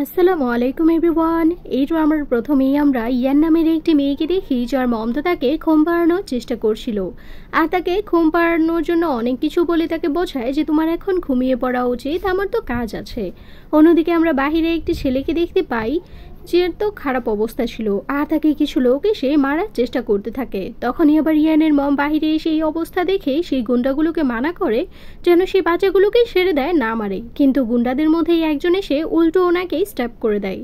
আসসালামু আলাইকুম এভরিওয়ান এই ড্রামার প্রথমেই আমরা ইয়ান নামের একটি মেয়েকে দেখি যার মমতা তাকে ঘুম পাড়ানোর চেষ্টা করছিল আর তাকে খুম পাড়ানোর জন্য অনেক কিছু বলে তাকে বোঝায় যে তোমার এখন ঘুমিয়ে পড়া উচিত আমার তো কাজ আছে অন্যদিকে আমরা বাহিরে একটি ছেলেকে দেখতে পাই তো খারাপ অবস্থা ছিল আর তাকে কিছু লোক এসে মারার চেষ্টা করতে থাকে তখনই আবার ইয়ানের মম বাহিরে এসে এই অবস্থা দেখে সেই গুন্ডাগুলোকে মানা করে যেন সেই বাচ্চাগুলোকেই সেরে দেয় না মারে কিন্তু গুন্ডাদের মধ্যেই একজন এসে উল্টো ওনাকেই স্ট্যাপ করে দেয়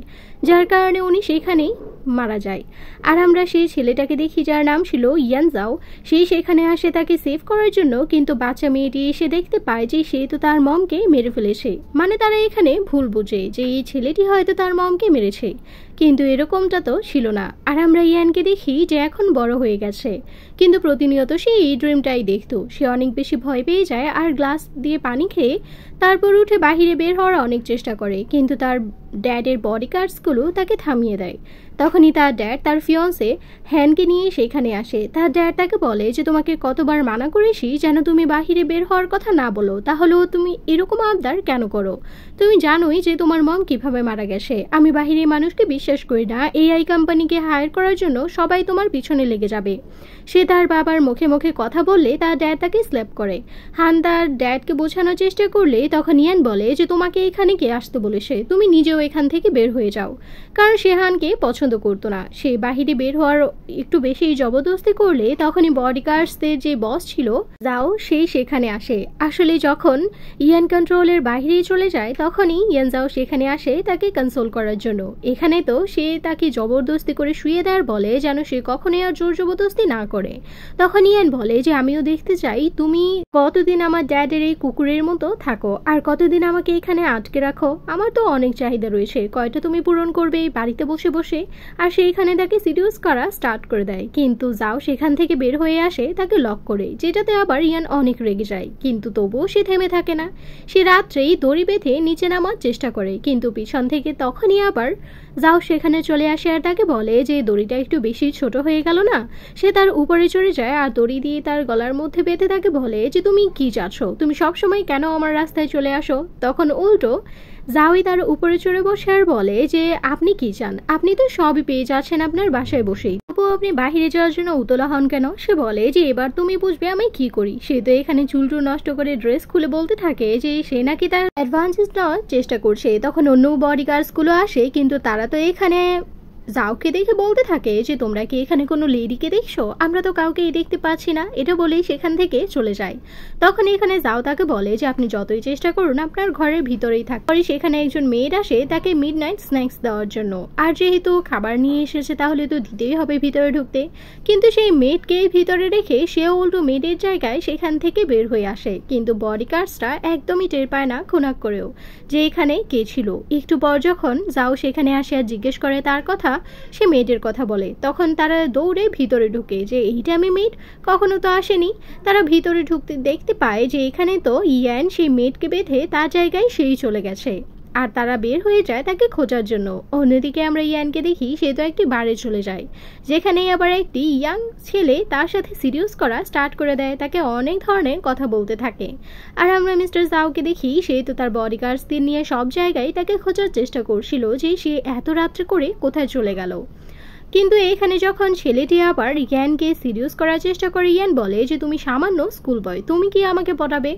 যার কারণে উনি সেখানেই মারা যায় আর আমরা সেই ছেলেটাকে দেখি যার নাম ছিল ইয়ানজাও সেই সেখানে আসে তাকে সেভ করার জন্য কিন্তু বাচ্চা মেয়েটি এসে দেখতে পায় যে সে তো তার মমকে মেরে ফেলেছে মানে তারা এখানে ভুল বুঝে যে এই ছেলেটি হয়তো তার মমকে মেরেছে কিন্তু এরকমটা তো ছিল না আর আমরা ইয়ানকে দেখি যে এখন বড় হয়ে গেছে কিন্তু প্রতিনিয়ত সে এই ড্রিমটাই দেখত সে অনেক বেশি ভয় পেয়ে যায় আর গ্লাস দিয়ে পানি খেয়ে তারপর উঠে বাহিরে বের হওয়ার অনেক চেষ্টা করে কিন্তু তার ড্যাডের বডি কার্ডসগুলো তাকে থামিয়ে দেয় তখনই তার ড্যাড তার ফিয়ন্সে হ্যানকে নিয়ে সেখানে আসে তার ড্যাড তাকে বলে যে তোমাকে কতবার মানা করেছি যেন তুমি বাহিরে বের হওয়ার কথা না বলো তাহলেও তুমি এরকম আবদার কেন করো তুমি জানোই যে তোমার মম কিভাবে মারা গেছে আমি বাহিরে মানুষকে বিশ্বাস করি না এআই কোম্পানিকে হায়ার করার জন্য সবাই তোমার পিছনে লেগে যাবে সে তার বাবার মুখে মুখে কথা বললে তার ড্যাড তাকে স্ল্যাপ করে হান তার ড্যাডকে বোঝানোর চেষ্টা করলে তখন ইয়ান বলে যে তোমাকে এখানে কে আসতে বলেছে তুমি নিজেও এখান থেকে বের হয়ে যাও কারণ সে হানকে পছন্দ করতো না সে বাহিরে বের হওয়ার একটু বেশি জবরদস্তি করলে তখনই বডিগার্ডসদের যে বস ছিল যাও সেই সেখানে আসে আসলে যখন ইয়ান কন্ট্রোলের বাহিরে চলে যায় তখনই ইয়ান যাও সেখানে আসে তাকে কনসোল করার জন্য এখানে তো সে তাকে জবরদস্তি করে শুয়ে দেওয়ার বলে যেন সে কখনোই আর জোর জবরদস্তি না করে তখন ইয়ান বলে যে আমিও দেখতে চাই তুমি কতদিন আমার ড্যাডের এই কুকুরের মতো থাকো আর কতদিন আমাকে এখানে আটকে রাখো আমার তো অনেক চাহিদা রয়েছে কয়টা তুমি পূরণ করবে বাড়িতে বসে বসে আর সেইখানে তাকে সিডিউস করা স্টার্ট করে দেয় কিন্তু যাও সেখান থেকে বের হয়ে আসে তাকে লক করে যেটাতে আবার ইয়ান অনেক রেগে যায় কিন্তু তবুও সে থেমে থাকে না সে রাত্রেই দড়ি বেঁধে নিচে নামার চেষ্টা করে কিন্তু পিছন থেকে তখনই আবার যাও সেখানে চলে আসে আর তাকে বলে যে দড়িটা একটু বেশি ছোট হয়ে গেল না সে তার উপরে চড়ে যায় আর দড়ি দিয়ে তার গলার মধ্যে বেঁধে তাকে বলে যে তুমি কি চাচ্ছ তুমি সবসময় কেন আমার রাস্তায় চলে আসো তখন উল্টো জাওই তার উপরে চড়ে বসে আর বলে যে আপনি কি চান আপনি তো সবই পেয়ে যাচ্ছেন আপনার বাসায় বসেই তবু আপনি বাহিরে যাওয়ার জন্য উতলা হন কেন সে বলে যে এবার তুমি বুঝবে আমি কি করি সে তো এখানে চুলটু নষ্ট করে ড্রেস খুলে বলতে থাকে যে সে নাকি তার অ্যাডভান্সেস নেওয়ার চেষ্টা করছে তখন অন্য গুলো আসে কিন্তু তারা তো এখানে জাওকে দেখে বলতে থাকে যে তোমরা কি এখানে কোনো লেডিকে দেখছো আমরা তো কাউকে দেখতে পাচ্ছি না এটা বলেই সেখান থেকে চলে যায় তখন এখানে যাও তাকে বলে যে আপনি যতই চেষ্টা করুন আপনার ঘরের ভিতরেই থাক পরে সেখানে একজন মেয়ের আসে তাকে মিড নাইট স্ন্যাক্স দেওয়ার জন্য আর যেহেতু খাবার নিয়ে এসেছে তাহলে তো দিতেই হবে ভিতরে ঢুকতে কিন্তু সেই মেয়েটকে ভিতরে রেখে সেও উল্টো মেডের জায়গায় সেখান থেকে বের হয়ে আসে কিন্তু বডি কার্ডসটা একদমই টের পায় না খোনাক করেও যে এখানে কে ছিল একটু পর যখন যাও সেখানে আসে আর জিজ্ঞেস করে তার কথা সে মেয়েটির কথা বলে তখন তারা দৌড়ে ভিতরে ঢুকে যে এইটা আমি মেয়েট কখনো তো আসেনি তারা ভিতরে ঢুকতে দেখতে পায় যে এখানে তো ইয়ান সেই মেয়েটকে বেঁধে তার জায়গায় সেই চলে গেছে আর তারা বের হয়ে যায় তাকে খোঁজার জন্য অন্যদিকে আমরা ইয়ানকে দেখি সে তো একটি বারে চলে যায় যেখানে আবার একটি ইয়াং ছেলে তার সাথে সিরিয়াস করা স্টার্ট করে দেয় তাকে অনেক ধরনের কথা বলতে থাকে আর আমরা মিস্টার জাওকে দেখি সে তো তার বডিগার্ডসদের নিয়ে সব জায়গায় তাকে খোঁজার চেষ্টা করছিল যে সে এত রাত্রে করে কোথায় চলে গেল কিন্তু এখানে যখন ছেলেটি আবার ইয়ানকে সিরিয়াস করার চেষ্টা করে ইয়ান বলে যে তুমি সামান্য স্কুল বয় তুমি কি আমাকে পটাবে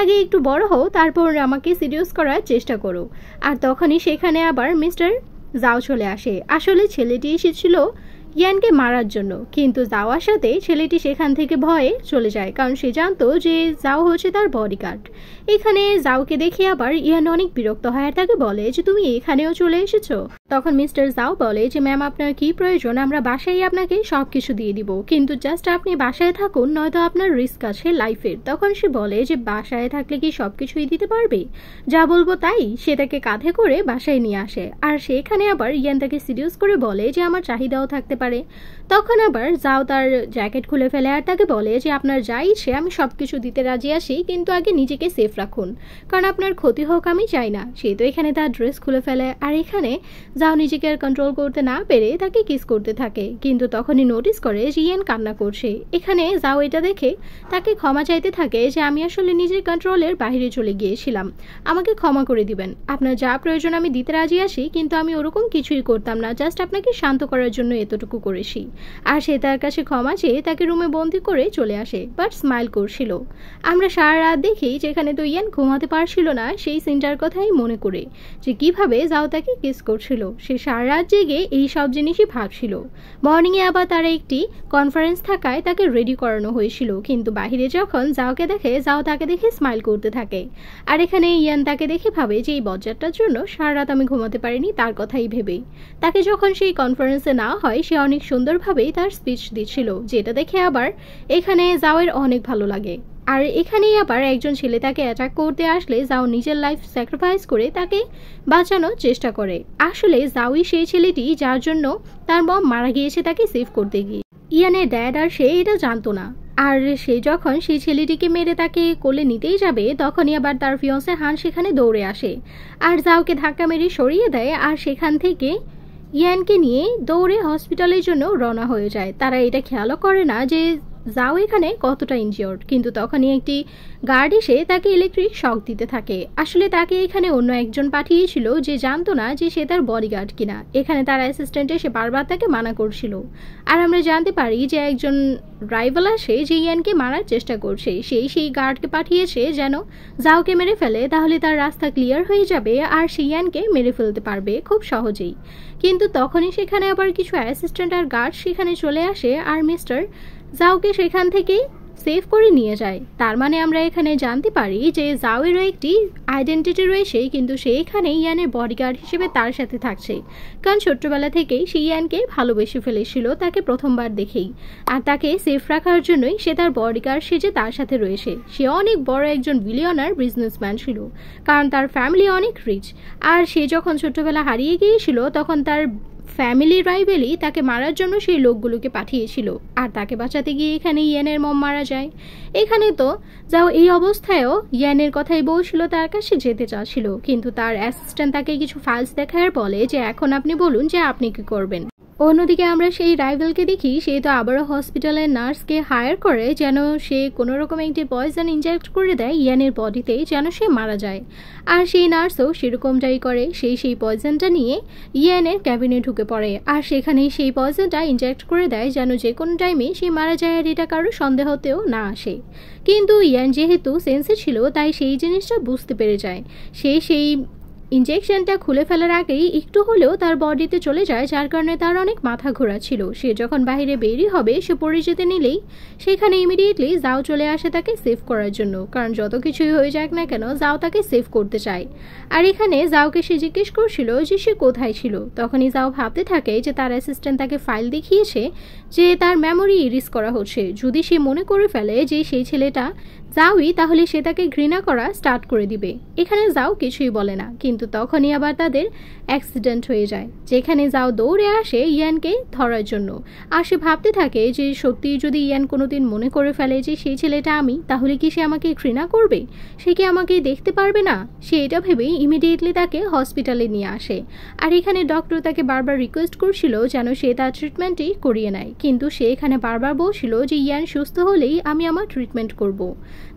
আগে একটু বড় হও তারপর আমাকে সিরিয়াস করার চেষ্টা করো আর তখনই সেখানে আবার মিস্টার যাও চলে আসে আসলে ছেলেটি এসেছিল ইয়ানকে মারার জন্য কিন্তু যাওয়ার সাথে ছেলেটি সেখান থেকে ভয়ে চলে যায় কারণ সে জানতো যে যাও হচ্ছে তার বডিগার্ড এখানে জাউকে দেখে আবার ইয়ান অনেক বিরক্ত হয় আর তাকে বলে যে তুমি এখানেও চলে এসেছো তখন মিস্টার জাও বলে যে ম্যাম আপনার কি প্রয়োজন আমরা বাসায় আপনাকে সবকিছু দিয়ে দিব কিন্তু জাস্ট আপনি বাসায় থাকুন নয়তো আপনার রিস্ক আছে লাইফের তখন সে বলে যে বাসায় থাকলে কি সবকিছুই দিতে পারবে যা বলবো তাই সে তাকে কাঁধে করে বাসায় নিয়ে আসে আর সে এখানে আবার ইয়ান তাকে সিরিয়াস করে বলে যে আমার চাহিদাও থাকতে পারে তখন আবার যাও তার জ্যাকেট খুলে ফেলে আর তাকে বলে যে আপনার যাই সে আমি সবকিছু দিতে রাজি আসি কিন্তু আগে নিজেকে সেফ সেফ রাখুন কারণ আপনার ক্ষতি হোক আমি চাই না সে তো এখানে তার ড্রেস খুলে ফেলে আর এখানে যাও নিজেকে আর কন্ট্রোল করতে না পেরে তাকে কিস করতে থাকে কিন্তু তখনই নোটিস করে জিএন কান্না করছে এখানে যাও এটা দেখে তাকে ক্ষমা চাইতে থাকে যে আমি আসলে নিজের কন্ট্রোলের বাহিরে চলে গিয়েছিলাম আমাকে ক্ষমা করে দিবেন আপনার যা প্রয়োজন আমি দিতে রাজি আসি কিন্তু আমি ওরকম কিছুই করতাম না জাস্ট আপনাকে শান্ত করার জন্য এতটুকু করেছি আর সে তার কাছে ক্ষমা চেয়ে তাকে রুমে বন্দি করে চলে আসে বাট স্মাইল করছিল আমরা সারা রাত দেখি যেখানে তো ইয়ান ঘুমাতে পারছিল না সেই সিনটার কথাই মনে করে যে কিভাবে যাও তাকে কিস করছিল সে সারা রাত জেগে এই সব জিনিসই ভাবছিল মর্নিংয়ে আবার তারা একটি কনফারেন্স থাকায় তাকে রেডি করানো হয়েছিল কিন্তু বাহিরে যখন যাওকে দেখে যাও তাকে দেখে স্মাইল করতে থাকে আর এখানে ইয়ান তাকে দেখে ভাবে যে এই বজ্জারটার জন্য সারা রাত আমি ঘুমাতে পারিনি তার কথাই ভেবে তাকে যখন সেই কনফারেন্সে না হয় সে অনেক সুন্দরভাবেই তার স্পিচ দিচ্ছিল যেটা দেখে আবার এখানে যাওয়ের অনেক ভালো লাগে আর এখানেই আবার একজন ছেলে তাকে অ্যাটাক করতে আসলে যাও নিজের লাইফ স্যাক্রিফাইস করে তাকে বাঁচানোর চেষ্টা করে আসলে যাওই সেই ছেলেটি যার জন্য তার মম মারা গিয়েছে তাকে সেভ করতে গিয়ে ইয়ানের ড্যাড আর সে এটা জানতো না আর সে যখন সেই ছেলেটিকে মেরে তাকে কোলে নিতেই যাবে তখনই আবার তার ফিয়ন্সে হান সেখানে দৌড়ে আসে আর যাওকে ধাক্কা মেরে সরিয়ে দেয় আর সেখান থেকে ইয়ানকে নিয়ে দৌড়ে হসপিটালের জন্য রওনা হয়ে যায় তারা এটা খেয়ালও করে না যে যাও এখানে কতটা ইনজিওর কিন্তু তখনই একটি গার্ড এসে তাকে ইলেকট্রিক শক দিতে থাকে আসলে তাকে এখানে অন্য একজন পাঠিয়েছিল যে জানতো না যে সে তার বডিগার্ড কিনা এখানে তার অ্যাসিস্ট্যান্ট এসে বারবার তাকে মানা করছিল আর আমরা জানতে পারি যে একজন রাইভাল আসে যে ইয়ানকে মারার চেষ্টা করছে সেই সেই গার্ডকে পাঠিয়েছে যেন জাওকে মেরে ফেলে তাহলে তার রাস্তা ক্লিয়ার হয়ে যাবে আর সেই ইয়ানকে মেরে ফেলতে পারবে খুব সহজেই কিন্তু তখনই সেখানে আবার কিছু অ্যাসিস্ট্যান্ট আর গার্ড সেখানে চলে আসে আর মিস্টার জাওকে সেখান থেকেই সেভ করে নিয়ে যায় তার মানে আমরা এখানে জানতে পারি যে জাওয়েরও একটি আইডেন্টিটি রয়েছে কিন্তু সে এখানে ইয়ানের বডিগার্ড হিসেবে তার সাথে থাকছে কারণ ছোট্টবেলা থেকেই সে ইয়ানকে ভালোবেসে ফেলেছিল তাকে প্রথমবার দেখেই আর তাকে সেফ রাখার জন্যই সে তার বডিগার্ড সেজে তার সাথে রয়েছে সে অনেক বড় একজন বিলিয়নার বিজনেসম্যান ছিল কারণ তার ফ্যামিলি অনেক রিচ আর সে যখন ছোট্টবেলা হারিয়ে গিয়েছিল তখন তার ফ্যামিলি রাইভেলই তাকে মারার জন্য সেই লোকগুলোকে পাঠিয়েছিল আর তাকে বাঁচাতে গিয়ে এখানে ইয়ানের মম মারা যায় এখানে তো যাও এই অবস্থায়ও ইয়ানের কথাই বলছিল তার কাছে যেতে চাচ্ছিল কিন্তু তার অ্যাসিস্ট্যান্ট তাকে কিছু ফাইলস দেখার বলে যে এখন আপনি বলুন যে আপনি কি করবেন অন্যদিকে আমরা সেই রাইভেলকে দেখি সে তো আবারও হসপিটালের নার্সকে হায়ার করে যেন সে কোনো রকম একটি পয়জন ইনজেক্ট করে দেয় ইয়ানের বডিতে যেন সে মারা যায় আর সেই নার্সও সেরকমটাই করে সেই সেই পয়জনটা নিয়ে ইয়ানের ক্যাবিনে ঢুকে পড়ে আর সেখানেই সেই পয়জনটা ইনজেক্ট করে দেয় যেন যে কোনো টাইমে সে মারা যায় আর এটা কারো সন্দেহতেও না আসে কিন্তু ইয়ান যেহেতু সেন্সে ছিল তাই সেই জিনিসটা বুঝতে পেরে যায় সে সেই ইঞ্জেকশনটা খুলে ফেলার আগেই একটু হলেও তার বডিতে চলে যায় যার কারণে তার অনেক মাথা ঘোরা ছিল সে যখন বাইরে বেরিয়ে হবে সে পড়ে যেতে নিলেই সেখানে ইমিডিয়েটলি যাও চলে আসে তাকে সেভ করার জন্য কারণ যত কিছুই হয়ে যাক না কেন যাও তাকে সেভ করতে চায় আর এখানে যাওকে সে জিজ্ঞেস করছিল যে সে কোথায় ছিল তখনই যাও ভাবতে থাকে যে তার অ্যাসিস্ট্যান্ট তাকে ফাইল দেখিয়েছে যে তার মেমোরি ইরিস করা হচ্ছে যদি সে মনে করে ফেলে যে সেই ছেলেটা যাওই তাহলে সে তাকে ঘৃণা করা স্টার্ট করে দিবে এখানে যাও কিছুই বলে না কিন্তু কিন্তু তখনই আবার তাদের অ্যাক্সিডেন্ট হয়ে যায় যেখানে যাও দৌড়ে আসে ইয়ানকে ধরার জন্য আর সে ভাবতে থাকে যে সত্যি যদি ইয়ান কোনোদিন মনে করে ফেলে যে সেই ছেলেটা আমি তাহলে কি সে আমাকে ঘৃণা করবে সে কি আমাকে দেখতে পারবে না সে এটা ভেবেই ইমিডিয়েটলি তাকে হসপিটালে নিয়ে আসে আর এখানে ডক্টর তাকে বারবার রিকোয়েস্ট করছিল যেন সে তার ট্রিটমেন্টই করিয়ে নেয় কিন্তু সে এখানে বারবার বলছিল যে ইয়ান সুস্থ হলেই আমি আমার ট্রিটমেন্ট করব।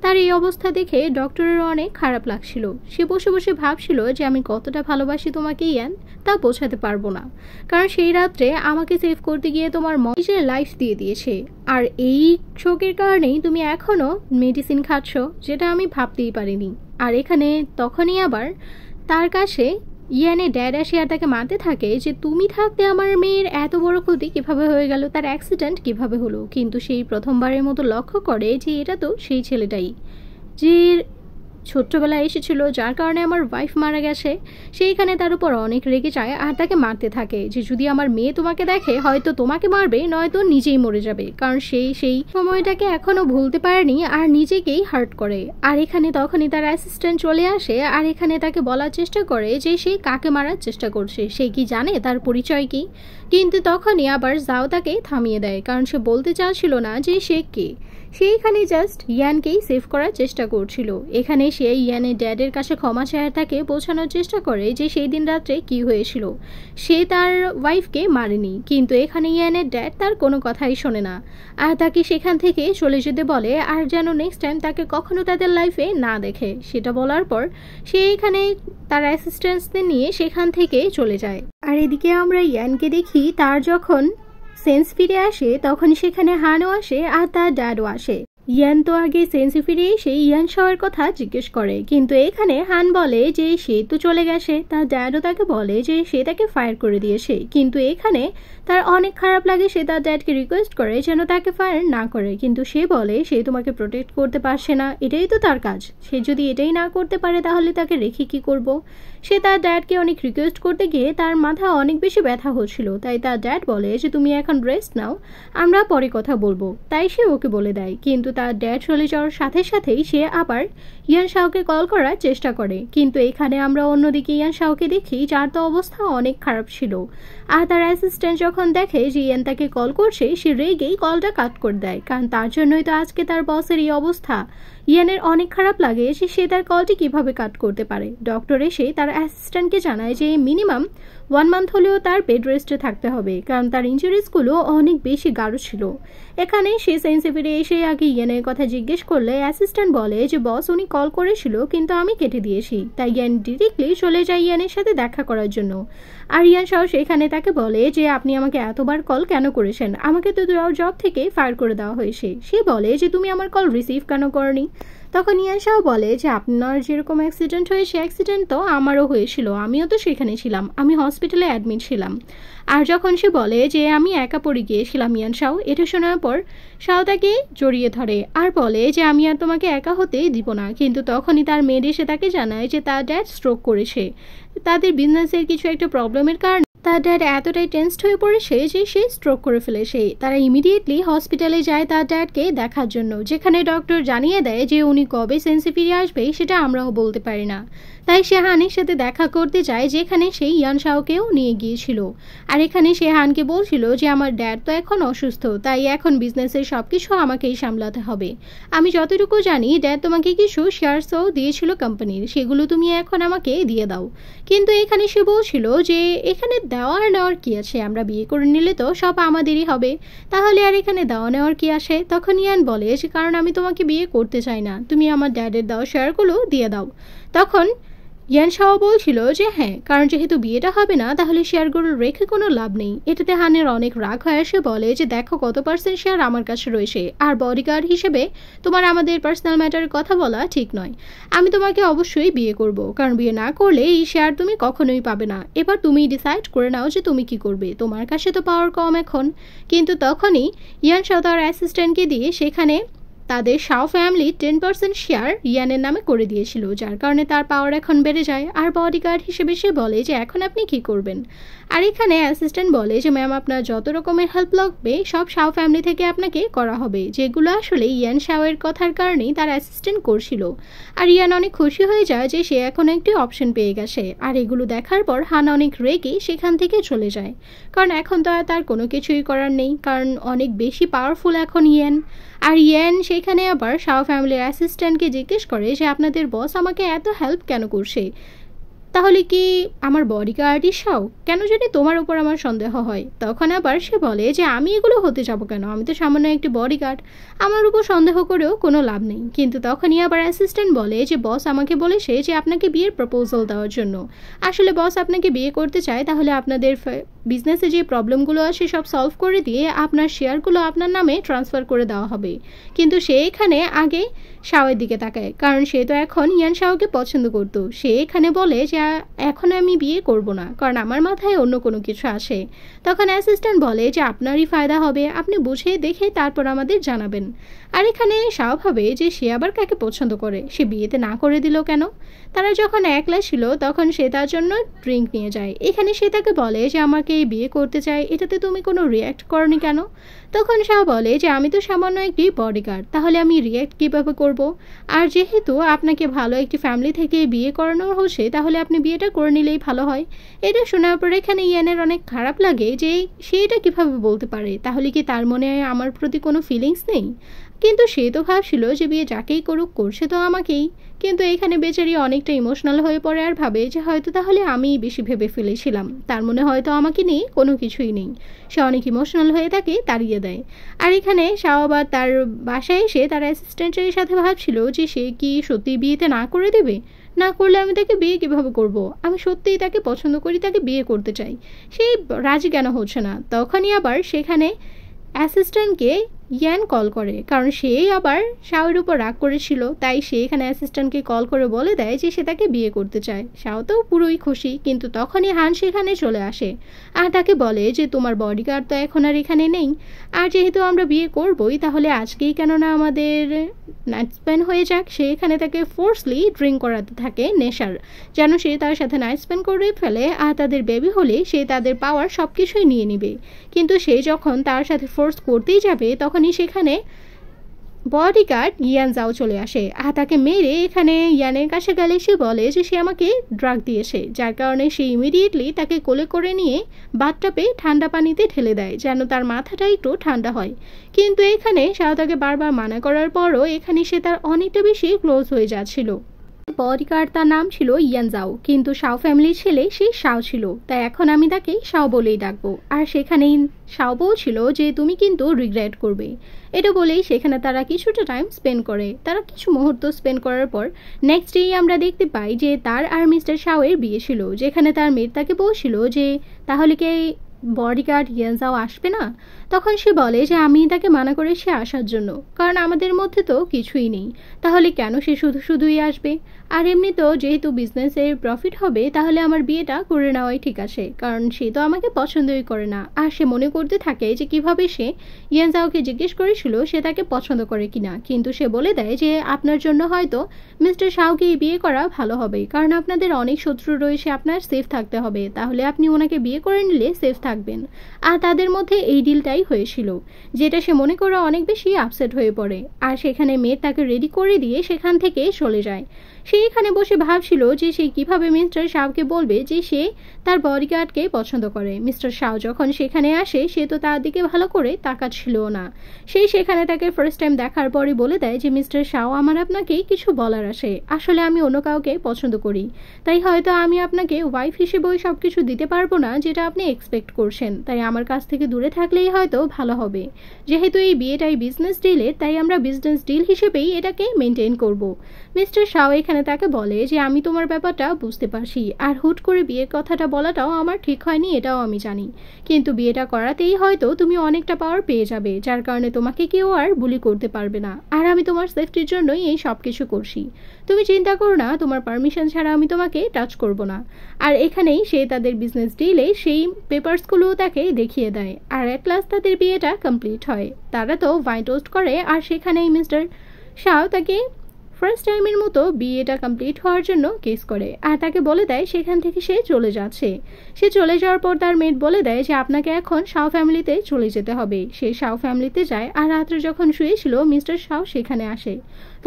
তার এই অবস্থা দেখে ডক্টরের অনেক খারাপ লাগছিল সে বসে বসে ভাবছিল যে আমি কতটা ভালোবাসি তোমাকে ইয়ান তা বোঝাতে পারবো না কারণ সেই রাত্রে আমাকে সেভ করতে গিয়ে তোমার মিজের লাইফ দিয়ে দিয়েছে আর এই শোকের কারণেই তুমি এখনও মেডিসিন খাচ্ছ যেটা আমি ভাবতেই পারিনি আর এখানে তখনই আবার তার কাছে ইয়ানে ড্যাড আসে আর তাকে মানতে থাকে যে তুমি থাকতে আমার মেয়ের এত বড় ক্ষতি কিভাবে হয়ে গেল তার অ্যাক্সিডেন্ট কিভাবে হলো কিন্তু সেই প্রথমবারের মতো লক্ষ্য করে যে এটা তো সেই ছেলেটাই যে ছোট্টবেলায় এসেছিল যার কারণে আমার ওয়াইফ মারা গেছে সেইখানে তার উপর অনেক রেগে যায় আর তাকে মারতে থাকে যে যদি আমার মেয়ে তোমাকে দেখে হয়তো তোমাকে মারবে নয়তো নিজেই মরে যাবে কারণ সেই সেই সময়টাকে এখনও ভুলতে পারেনি আর নিজেকেই হার্ট করে আর এখানে তখনই তার অ্যাসিস্ট্যান্ট চলে আসে আর এখানে তাকে বলার চেষ্টা করে যে সে কাকে মারার চেষ্টা করছে সে কি জানে তার পরিচয় কি কিন্তু তখনই আবার জাও তাকে থামিয়ে দেয় কারণ সে বলতে চাচ্ছিল না যে সে কে সেইখানে জাস্ট ইয়ানকেই সেভ করার চেষ্টা করছিল এখানে সে ইয়ানের ড্যাডের কাছে ক্ষমা চায় তাকে বোঝানোর চেষ্টা করে যে সেই দিন রাত্রে কি হয়েছিল সে তার ওয়াইফকে মারেনি কিন্তু এখানে ইয়ানের ড্যাড তার কোনো কথাই শোনে না আর তাকে সেখান থেকে চলে যেতে বলে আর যেন নেক্সট টাইম তাকে কখনো তাদের লাইফে না দেখে সেটা বলার পর সে এখানে তার অ্যাসিস্ট্যান্টসদের নিয়ে সেখান থেকে চলে যায় আর এদিকে আমরা ইয়ানকে দেখি তার যখন সেন্স ফিরে আসে তখন সেখানে হাড়ও আসে আর তার ডাডও আসে ইয়ান তো আগে সেন্সে ফিরে এসে ইয়ান শহরের কথা জিজ্ঞেস করে কিন্তু এখানে হান বলে যে সে তো চলে গেছে তার ড্যাডও তাকে বলে যে সে তাকে ফায়ার করে দিয়েছে কিন্তু এখানে তার অনেক খারাপ লাগে সে তার ড্যাডকে রিকোয়েস্ট করে যেন তাকে ফায়ার না করে কিন্তু সে বলে সে তোমাকে প্রোটেক্ট করতে পারছে না এটাই তো তার কাজ সে যদি এটাই না করতে পারে তাহলে তাকে রেখে কি করব। সে তার ড্যাডকে অনেক রিকোয়েস্ট করতে গিয়ে তার মাথা অনেক বেশি ব্যথা হচ্ছিল তাই তার ড্যাড বলে যে তুমি এখন রেস্ট নাও আমরা পরে কথা বলবো তাই সে ওকে বলে দেয় কিন্তু তার ড্যাড চলে যাওয়ার সাথে সাথেই সে আবার ইয়ান শাহকে কল করার চেষ্টা করে কিন্তু এখানে আমরা অন্যদিকে ইয়ান শাহকে দেখি যার তো অবস্থা অনেক খারাপ ছিল আর তার অ্যাসিস্ট্যান্ট যখন দেখে যে ইয়ান তাকে কল করছে সে রেগেই কলটা কাট করে দেয় কারণ তার জন্যই তো আজকে তার বসের এই অবস্থা ইয়ানের অনেক খারাপ লাগে যে সে তার কলটি কিভাবে কাট করতে পারে ডক্টর এসে তার অ্যাসিস্ট্যান্টকে জানায় যে মিনিমাম ওয়ান মান্থ হলেও তার বেড রেস্টে থাকতে হবে কারণ তার ইঞ্জুরিজগুলো অনেক বেশি গাঢ় ছিল এখানে সে সেন্সে ফিরে এসে আগে ইয়ানের কথা জিজ্ঞেস করলে অ্যাসিস্ট্যান্ট বলে যে বস উনি কল করেছিল কিন্তু আমি কেটে দিয়েছি তাই ইয়ান ডিরেক্টলি চলে যায় ইয়ানের সাথে দেখা করার জন্য আর ইয়ান সাহস সেখানে তাকে বলে যে আপনি আমাকে এতবার কল কেন করেছেন আমাকে তো জব থেকে ফায়ার করে দেওয়া হয়েছে সে বলে যে তুমি আমার কল রিসিভ কেন করনি তখন ইয়াশাও বলে যে আপনার যেরকম অ্যাক্সিডেন্ট হয়েছে অ্যাক্সিডেন্ট তো আমারও হয়েছিল আমিও তো সেখানে ছিলাম আমি হসপিটালে অ্যাডমিট ছিলাম আর যখন সে বলে যে আমি একা পড়ে গিয়েছিলাম ইয়ানশাও এটা শোনার পর শাও তাকে জড়িয়ে ধরে আর বলে যে আমি আর তোমাকে একা হতে দিব না কিন্তু তখনই তার মেয়ের এসে তাকে জানায় যে তার ড্যাড স্ট্রোক করেছে তাদের বিজনেসের কিছু একটা প্রবলেমের কারণে তার ড্যাড এতটাই টেন্সড হয়ে পড়ে সে যে সে স্ট্রোক করে ফেলে সে তারা ইমিডিয়েটলি হসপিটালে যায় তার ড্যাডকে দেখার জন্য যেখানে ডক্টর জানিয়ে দেয় যে উনি কবে সেন্সে ফিরে আসবে সেটা আমরাও বলতে পারি না তাই সে হানের সাথে দেখা করতে চায় যেখানে সেই ইয়ান শাহকেও নিয়ে গিয়েছিল আর এখানে সে হানকে বলছিল যে আমার ড্যাড তো এখন অসুস্থ তাই এখন বিজনেসের সব কিছু আমাকেই সামলাতে হবে আমি যতটুকু জানি ড্যাড তোমাকে কিছু শেয়ারসও দিয়েছিল কোম্পানির সেগুলো তুমি এখন আমাকে দিয়ে দাও কিন্তু এখানে সে বলছিল যে এখানে আর নেওয়ার কী আছে আমরা বিয়ে করে নিলে তো সব আমাদেরই হবে তাহলে আর এখানে দেওয়া নেওয়ার কী আসে তখন ইয়ান বলে যে কারণ আমি তোমাকে বিয়ে করতে চাই না তুমি আমার ড্যাডের দেওয়া শেয়ারগুলো দিয়ে দাও তখন ইয়ান শাহ বলছিল যে হ্যাঁ কারণ যেহেতু বিয়েটা হবে না তাহলে শেয়ারগুলো রেখে কোনো লাভ নেই এটাতে হানের অনেক রাগ হয় সে বলে যে দেখো কত পার্সেন্ট শেয়ার আমার কাছে রয়েছে আর বডিগার্ড হিসেবে তোমার আমাদের পার্সোনাল ম্যাটারের কথা বলা ঠিক নয় আমি তোমাকে অবশ্যই বিয়ে করব কারণ বিয়ে না করলে এই শেয়ার তুমি কখনোই পাবে না এবার তুমি ডিসাইড করে নাও যে তুমি কি করবে তোমার কাছে তো পাওয়ার কম এখন কিন্তু তখনই ইয়ান শাহ তার অ্যাসিস্ট্যান্টকে দিয়ে সেখানে তাদের Shao family ten percent share ইয়ানের নামে করে দিয়েছিল যার কারণে তার পাওয়ার এখন বেড়ে যায় আর বডিগার্ড হিসেবে সে বলে যে এখন আপনি কি করবেন আর এখানে অ্যাসিস্ট্যান্ট বলে যে ম্যাম আপনার যত রকমের হেল্প লাগবে সব শাও ফ্যামিলি থেকে আপনাকে করা হবে যেগুলো আসলে ইয়ান শাওয়ের কথার কারণেই তার অ্যাসিস্ট্যান্ট করছিল আর ইয়ান অনেক খুশি হয়ে যায় যে সে এখন একটি অপশন পেয়ে গেছে আর এগুলো দেখার পর হানা অনেক রেগে সেখান থেকে চলে যায় কারণ এখন তো আর তার কোনো কিছুই করার নেই কারণ অনেক বেশি পাওয়ারফুল এখন ইয়ান আর ইয়ান সেখানে আবার শাও ফ্যামিলির অ্যাসিস্ট্যান্টকে জিজ্ঞেস করে যে আপনাদের বস আমাকে এত হেল্প কেন করছে তাহলে কি আমার বডিগার্ডই সাও কেন জানি তোমার ওপর আমার সন্দেহ হয় তখন আবার সে বলে যে আমি এগুলো হতে যাবো কেন আমি তো সামান্য একটি বডিগার্ড আমার উপর সন্দেহ করেও কোনো লাভ নেই কিন্তু তখনই আবার অ্যাসিস্ট্যান্ট বলে যে বস আমাকে বলেছে যে আপনাকে বিয়ের প্রপোজাল দেওয়ার জন্য আসলে বস আপনাকে বিয়ে করতে চায় তাহলে আপনাদের বিজনেসে যে প্রবলেমগুলো আছে সব সলভ করে দিয়ে আপনার শেয়ারগুলো আপনার নামে ট্রান্সফার করে দেওয়া হবে কিন্তু সে এখানে আগে শাওয়ের দিকে তাকায় কারণ সে তো এখন ইয়ান শাওকে পছন্দ করত সে এখানে বলে যে এখন আমি বিয়ে করব না কারণ আমার মাথায় অন্য কোনো কিছু আসে তখন অ্যাসিস্ট্যান্ট বলে যে আপনারই ফায়দা হবে আপনি বুঝে দেখে তারপর আমাদের জানাবেন আর এখানে শাও ভাবে যে সে আবার কাকে পছন্দ করে সে বিয়েতে না করে দিল কেন তারা যখন একলা ছিল তখন সে তার জন্য ড্রিঙ্ক নিয়ে যায় এখানে সে তাকে বলে যে আমাকে বিয়ে করতে চায় এটাতে তুমি কোনো রিয়্যাক্ট করনি কেন তখন শাহ বলে যে আমি তো সামান্য একটি বডিগার্ড তাহলে আমি রিয়্যাক্ট কীভাবে করব আর যেহেতু আপনাকে ভালো একটি ফ্যামিলি থেকে বিয়ে করানো হচ্ছে তাহলে আপনি বিয়েটা করে নিলেই ভালো হয় এটা শোনার পর এখানে ইয়ানের অনেক খারাপ লাগে যে সে এটা কীভাবে বলতে পারে তাহলে কি তার মনে আমার প্রতি কোনো ফিলিংস নেই কিন্তু সে তো ভাবছিল যে বিয়ে যাকেই করুক করছে তো আমাকেই কিন্তু এখানে বেচারি অনেকটা ইমোশনাল হয়ে পড়ে আর ভাবে যে হয়তো তাহলে আমিই বেশি ভেবে ফেলেছিলাম তার মনে হয়তো আমাকে নেই কোনো কিছুই নেই সে অনেক ইমোশনাল হয়ে তাকে তাড়িয়ে দেয় আর এখানে শাহবাদ তার বাসায় এসে তার অ্যাসিস্ট্যান্টের সাথে ভাবছিল যে সে কি সত্যি বিয়েতে না করে দেবে না করলে আমি তাকে বিয়ে কীভাবে করব। আমি সত্যিই তাকে পছন্দ করি তাকে বিয়ে করতে চাই সেই রাজি কেন হচ্ছে না তখনই আবার সেখানে অ্যাসিস্ট্যান্টকে ইয়ান কল করে কারণ সে আবার শাওয়ের উপর রাগ করেছিল তাই সে এখানে অ্যাসিস্ট্যান্টকে কল করে বলে দেয় যে সে তাকে বিয়ে করতে চায় শাও তো পুরোই খুশি কিন্তু তখনই হান সেখানে চলে আসে আর তাকে বলে যে তোমার বডিগার্ড তো এখন আর এখানে নেই আর যেহেতু আমরা বিয়ে করবই তাহলে আজকেই কেননা আমাদের নাইটস্প্যান হয়ে যাক সে এখানে তাকে ফোর্সলি ড্রিঙ্ক করাতে থাকে নেশার যেন সে তার সাথে নাইটস্প্যান করে ফেলে আর তাদের বেবি হলে সে তাদের পাওয়ার সব কিছুই নিয়ে নিবে কিন্তু সে যখন তার সাথে ফোর্স করতেই যাবে তখন তখনই সেখানে বডিগার্ড ইয়ান যাও চলে আসে তাকে মেরে এখানে ইয়ানের কাছে গেলে সে বলে যে সে আমাকে ড্রাগ দিয়েছে যার কারণে সে ইমিডিয়েটলি তাকে কোলে করে নিয়ে পেয়ে ঠান্ডা পানিতে ঠেলে দেয় যেন তার মাথাটা একটু ঠান্ডা হয় কিন্তু এখানে তাকে বারবার মানা করার পরও এখানে সে তার অনেকটা বেশি ক্লোজ হয়ে যাচ্ছিল তার নাম ছিল ইয়ানজাও কিন্তু শাও ফ্যামিলির ছেলে সে শাও ছিল তাই এখন আমি তাকে শাও বলেই ডাকবো আর সেখানেই শাও বলছিল যে তুমি কিন্তু রিগ্রেট করবে এটা বলেই সেখানে তারা কিছুটা টাইম স্পেন্ড করে তারা কিছু মুহূর্ত স্পেন্ড করার পর নেক্সট ডেই আমরা দেখতে পাই যে তার আর মিস্টার এর বিয়ে ছিল যেখানে তার মেয়ের তাকে বলছিল যে তাহলে কি বডিগার্ড ইয়ানজাও আসবে না তখন সে বলে যে আমি তাকে মানা করে সে আসার জন্য কারণ আমাদের মধ্যে তো কিছুই নেই তাহলে কেন সে শুধু শুধুই আসবে আর এমনিতেও যেহেতু বিজনেসের প্রফিট হবে তাহলে আমার বিয়েটা করে নেওয়াই ঠিক আছে কারণ সে তো আমাকে পছন্দই করে না আর সে মনে করতে থাকে যে কিভাবে সে ইয়ানজাওকে জিজ্ঞেস করেছিল সে তাকে পছন্দ করে কিনা কিন্তু সে বলে দেয় যে আপনার জন্য হয়তো মিস্টার শাহকে বিয়ে করা ভালো হবে কারণ আপনাদের অনেক শত্রু রয়েছে আপনার সেফ থাকতে হবে তাহলে আপনি ওনাকে বিয়ে করে নিলে সেফ থাকবেন আর তাদের মধ্যে এই ডিলটাই তাই হয়েছিল যেটা সে মনে করে অনেক বেশি আপসেট হয়ে পড়ে আর সেখানে মেয়ে তাকে রেডি করে দিয়ে সেখান থেকে চলে যায় সে এখানে বসে ভাবছিল যে সে কিভাবে মিস্টার শাহকে বলবে যে সে তার বডিগার্ডকে পছন্দ করে মিস্টার শাহ যখন সেখানে আসে সে তো তার দিকে ভালো করে তাকাচ্ছিল না সে সেখানে তাকে ফার্স্ট টাইম দেখার পরে বলে দেয় যে মিস্টার শাহ আমার আপনাকে কিছু বলার আসে আসলে আমি অন্য কাউকে পছন্দ করি তাই হয়তো আমি আপনাকে ওয়াইফ ওই সব কিছু দিতে পারবো না যেটা আপনি এক্সপেক্ট করছেন তাই আমার কাছ থেকে দূরে থাকলেই হয়তো ভালো হবে যেহেতু এই বিয়েটাই বিজনেস ডিলের তাই আমরা বিজনেস ডিল হিসেবেই এটাকে মেনটেন করব মিস্টার শাও এখানে তাকে বলে যে আমি তোমার ব্যাপারটা বুঝতে পারছি আর হুট করে বিয়ের কথাটা বলাটাও আমার ঠিক হয়নি এটাও আমি জানি কিন্তু বিয়েটা করাতেই হয়তো তুমি অনেকটা পাওয়ার পেয়ে যাবে যার কারণে তোমাকে কেউ আর বুলি করতে পারবে না আর আমি তোমার সেফটির জন্যই এই সব কিছু করছি তুমি চিন্তা করো না তোমার পারমিশন ছাড়া আমি তোমাকে টাচ করব না আর এখানেই সে তাদের বিজনেস ডিলে সেই পেপার্সগুলোও তাকে দেখিয়ে দেয় আর এক ক্লাস তাদের বিয়েটা কমপ্লিট হয় তারা তো ভাই টোস্ট করে আর সেখানেই মিস্টার শাও তাকে ফার্স্ট টাইমের মতো বিয়েটা কমপ্লিট হওয়ার জন্য কেস করে আর তাকে বলে দেয় সেখান থেকে সে চলে যাচ্ছে সে চলে যাওয়ার পর তার মেট বলে দেয় যে আপনাকে এখন শাও ফ্যামিলিতে চলে যেতে হবে সে শাও ফ্যামিলিতে যায় আর রাত্রে যখন শুয়েছিল মিস্টার শাও সেখানে আসে